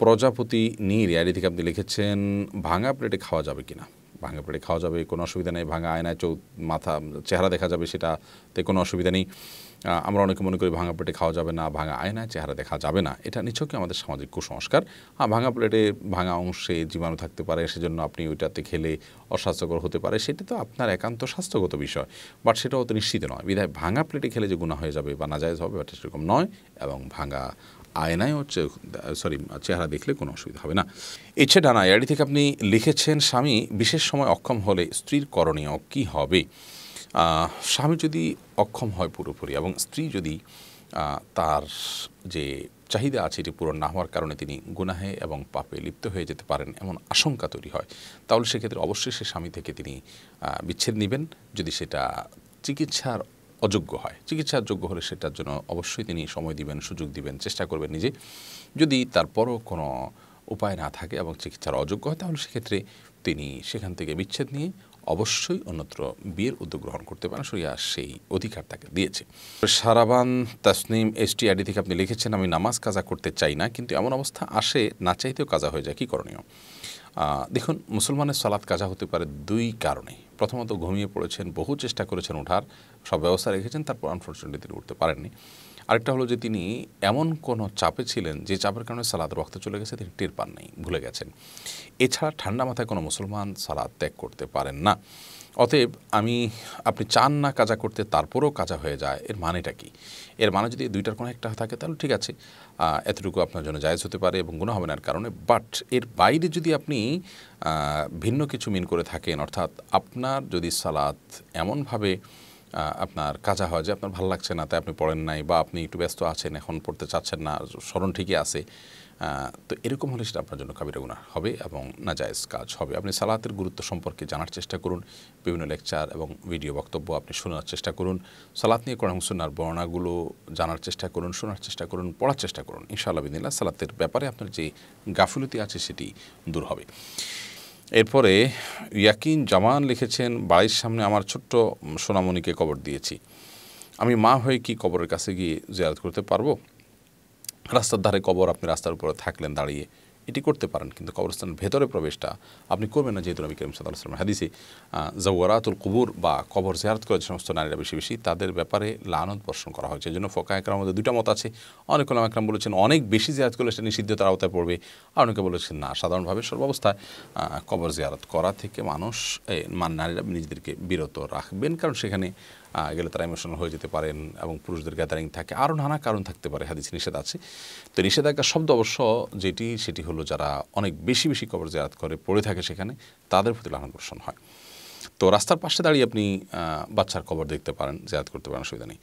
প্রজাপতি নীর এর আপনি লিখেছেন ভাঙা প্লেটে খাওয়া যাবে কিনা ভাঙা প্লেটে খাওয়া যাবে কোনো অসুবিধা নেই ভাঙা আয়নায় চৌ মাথা চেহারা দেখা যাবে সেটাতে কোনো অসুবিধা নেই আমরা অনেকে মনে করি ভাঙা প্লেটে খাওয়া যাবে না ভাঙা আয়নায় চেহারা দেখা যাবে না এটা নিছকই আমাদের সামাজিক কুসংস্কার হ্যাঁ ভাঙা প্লেটে ভাঙা অংশে জীবাণু থাকতে পারে সেজন্য আপনি ওইটাতে খেলে অস্বাস্থ্যকর হতে পারে সেটা তো আপনার একান্ত স্বাস্থ্যগত বিষয় বাট সেটাও তো নিশ্চিত নয় বিধায় ভাঙা প্লেটে খেলে যে গুণা হয়ে যাবে বা না যায় হবে সেরকম নয় এবং ভাঙা আয়নায় হচ্ছে সরি চেহারা দেখলে কোনো অসুবিধা হবে না ইচ্ছে ডানা এআডি থেকে আপনি লিখেছেন স্বামী বিশেষ সময় অক্ষম হলে স্ত্রীর করণীয় কি হবে স্বামী যদি অক্ষম হয় পুরোপুরি এবং স্ত্রী যদি তার যে চাহিদা আছে এটি পূরণ না হওয়ার কারণে তিনি গুনাহে এবং পাপে লিপ্ত হয়ে যেতে পারেন এমন আশঙ্কা তৈরি হয় তাহলে সেক্ষেত্রে অবশ্যই সে স্বামী থেকে তিনি বিচ্ছেদ নেবেন যদি সেটা চিকিৎসার অযোগ্য হয় চিকিৎসার যোগ্য হলে সেটার জন্য অবশ্যই তিনি সময় দিবেন সুযোগ দিবেন চেষ্টা করবেন নিজে যদি তারপরও কোনো উপায় না থাকে এবং চিকিৎসার অযোগ্য হয় তাহলে সেক্ষেত্রে তিনি সেখান থেকে বিচ্ছেদ নিয়ে অবশ্যই অন্যত্র বিয়ের উদ্যোগ গ্রহণ করতে পারেন শরিয়া সেই অধিকার তাকে দিয়েছে সারাবান তাসনিম এসটি আইডি থেকে আপনি লিখেছেন আমি নামাজ কাজা করতে চাই না কিন্তু এমন অবস্থা আসে না চাইতেও কাজা হয়ে যায় কী করণীয় দেখুন মুসলমানের সালাদ কাজা হতে পারে দুই কারণে প্রথমত ঘুমিয়ে পড়েছেন বহু চেষ্টা করেছেন ওঠার সব ব্যবস্থা রেখেছেন তারপর আনফর্চুনেটলি তিনি উঠতে পারেননি আরেকটা হলো যে তিনি এমন কোনো চাপে ছিলেন যে চাপের কারণে সালাদ রক্ত চলে গেছে তিনি টের পান নাই ভুলে গেছেন এছাড়া ঠান্ডা মাথায় কোনো মুসলমান সালাদ ত্যাগ করতে পারেন না অতএব আমি আপনি চান না কাজা করতে তারপরেও কাজা হয়ে যায় এর মানেটা কি এর মানে যদি দুইটার কোনো একটা থাকে তাহলে ঠিক আছে এতটুকু আপনার জন্য জায়জ হতে পারে এবং গুণা হবে না কারণে বাট এর বাইরে যদি আপনি ভিন্ন কিছু মিন করে থাকেন অর্থাৎ আপনার যদি সালাত এমনভাবে আপনার কাজা হয় যে আপনার ভালো লাগছে না তাই আপনি পড়েন নাই বা আপনি একটু ব্যস্ত আছেন এখন পড়তে চাচ্ছেন না স্মরণ ঠিকই আছে তো এরকম হলে সেটা আপনার জন্য কাবিরা গুণা হবে এবং নাজায়জ কাজ হবে আপনি সালাতের গুরুত্ব সম্পর্কে জানার চেষ্টা করুন বিভিন্ন লেকচার এবং ভিডিও বক্তব্য আপনি শোনার চেষ্টা করুন সালাত নিয়ে কোরআন সুনার বর্ণাগুলো জানার চেষ্টা করুন শোনার চেষ্টা করুন পড়ার চেষ্টা করুন ইনশাআল্লাহ বিদিল্লা সালাতের ব্যাপারে আপনার যে গাফিলতি আছে সেটি দূর হবে এরপরে ইয়াকিন জামান লিখেছেন বাড়ির সামনে আমার ছোট্ট সোনামণিকে কবর দিয়েছি আমি মা হয়ে কি কবরের কাছে গিয়ে জিয়ারত করতে পারবো রাস্তার ধারে কবর আপনি রাস্তার উপরে থাকলেন দাঁড়িয়ে এটি করতে পারেন কিন্তু কবরস্থানের ভেতরে প্রবেশটা আপনি করবেন না যেহেতু নবী করিম সাদা সাল্লাম হাদিসে জওয়ারাতুল কুবুর বা কবর জেহারত করে যে সমস্ত নারীরা বেশি বেশি তাদের ব্যাপারে লানত বর্ষণ করা হয়েছে এই জন্য ফোকা একরাম মধ্যে দুইটা মত আছে অনেক কলাম একরাম বলেছেন অনেক বেশি জেহাত করলে সেটা নিষিদ্ধ তার আওতায় পড়বে আর অনেকে বলেছেন না সাধারণভাবে সর্বাবস্থায় কবর জিয়ারত করা থেকে মানুষ মান নারীরা নিজেদেরকে বিরত রাখবেন কারণ সেখানে গেলে তারা ইমোশনাল হয়ে যেতে পারেন এবং পুরুষদের গ্যাদারিং থাকে আরও নানা কারণ থাকতে পারে হাদিস নিষেধ আছে তো নিষেধাজ্ঞা শব্দ অবশ্য যেটি সেটি হলো যারা অনেক বেশি বেশি কবর জায়াত করে পড়ে থাকে সেখানে তাদের প্রতি লালন বর্ষণ হয় তো রাস্তার পাশে দাঁড়িয়ে আপনি বাচ্চার কবর দেখতে পারেন জায়াত করতে পারেন অসুবিধা নেই